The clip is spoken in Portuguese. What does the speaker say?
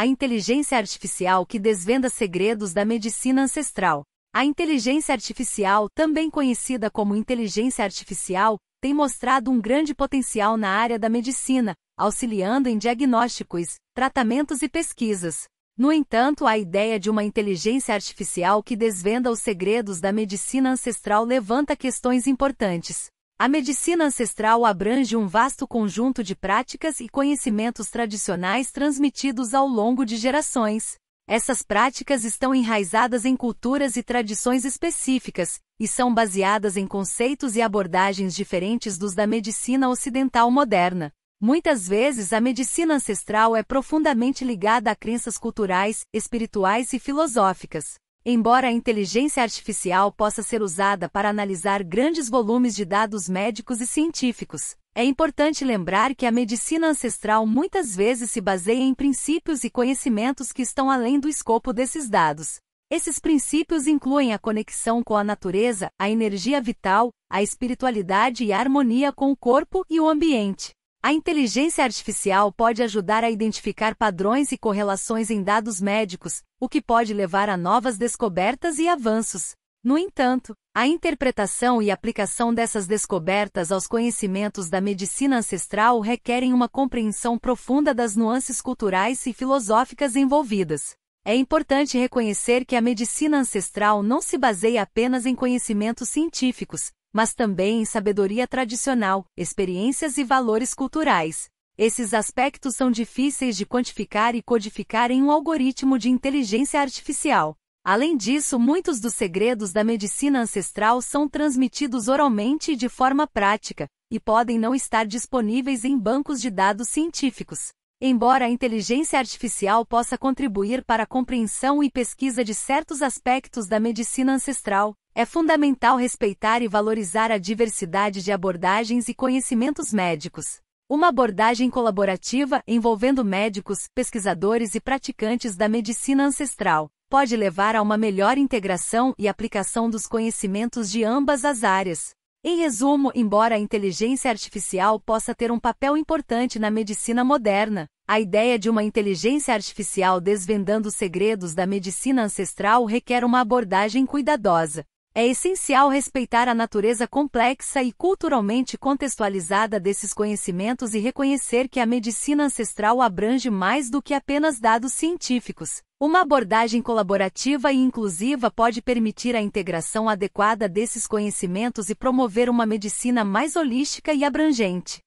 a inteligência artificial que desvenda segredos da medicina ancestral. A inteligência artificial, também conhecida como inteligência artificial, tem mostrado um grande potencial na área da medicina, auxiliando em diagnósticos, tratamentos e pesquisas. No entanto, a ideia de uma inteligência artificial que desvenda os segredos da medicina ancestral levanta questões importantes. A medicina ancestral abrange um vasto conjunto de práticas e conhecimentos tradicionais transmitidos ao longo de gerações. Essas práticas estão enraizadas em culturas e tradições específicas, e são baseadas em conceitos e abordagens diferentes dos da medicina ocidental moderna. Muitas vezes a medicina ancestral é profundamente ligada a crenças culturais, espirituais e filosóficas. Embora a inteligência artificial possa ser usada para analisar grandes volumes de dados médicos e científicos, é importante lembrar que a medicina ancestral muitas vezes se baseia em princípios e conhecimentos que estão além do escopo desses dados. Esses princípios incluem a conexão com a natureza, a energia vital, a espiritualidade e a harmonia com o corpo e o ambiente. A inteligência artificial pode ajudar a identificar padrões e correlações em dados médicos, o que pode levar a novas descobertas e avanços. No entanto, a interpretação e aplicação dessas descobertas aos conhecimentos da medicina ancestral requerem uma compreensão profunda das nuances culturais e filosóficas envolvidas. É importante reconhecer que a medicina ancestral não se baseia apenas em conhecimentos científicos, mas também em sabedoria tradicional, experiências e valores culturais. Esses aspectos são difíceis de quantificar e codificar em um algoritmo de inteligência artificial. Além disso, muitos dos segredos da medicina ancestral são transmitidos oralmente e de forma prática, e podem não estar disponíveis em bancos de dados científicos. Embora a inteligência artificial possa contribuir para a compreensão e pesquisa de certos aspectos da medicina ancestral, é fundamental respeitar e valorizar a diversidade de abordagens e conhecimentos médicos. Uma abordagem colaborativa envolvendo médicos, pesquisadores e praticantes da medicina ancestral pode levar a uma melhor integração e aplicação dos conhecimentos de ambas as áreas, em resumo, embora a inteligência artificial possa ter um papel importante na medicina moderna, a ideia de uma inteligência artificial desvendando os segredos da medicina ancestral requer uma abordagem cuidadosa, é essencial respeitar a natureza complexa e culturalmente contextualizada desses conhecimentos e reconhecer que a medicina ancestral abrange mais do que apenas dados científicos. Uma abordagem colaborativa e inclusiva pode permitir a integração adequada desses conhecimentos e promover uma medicina mais holística e abrangente.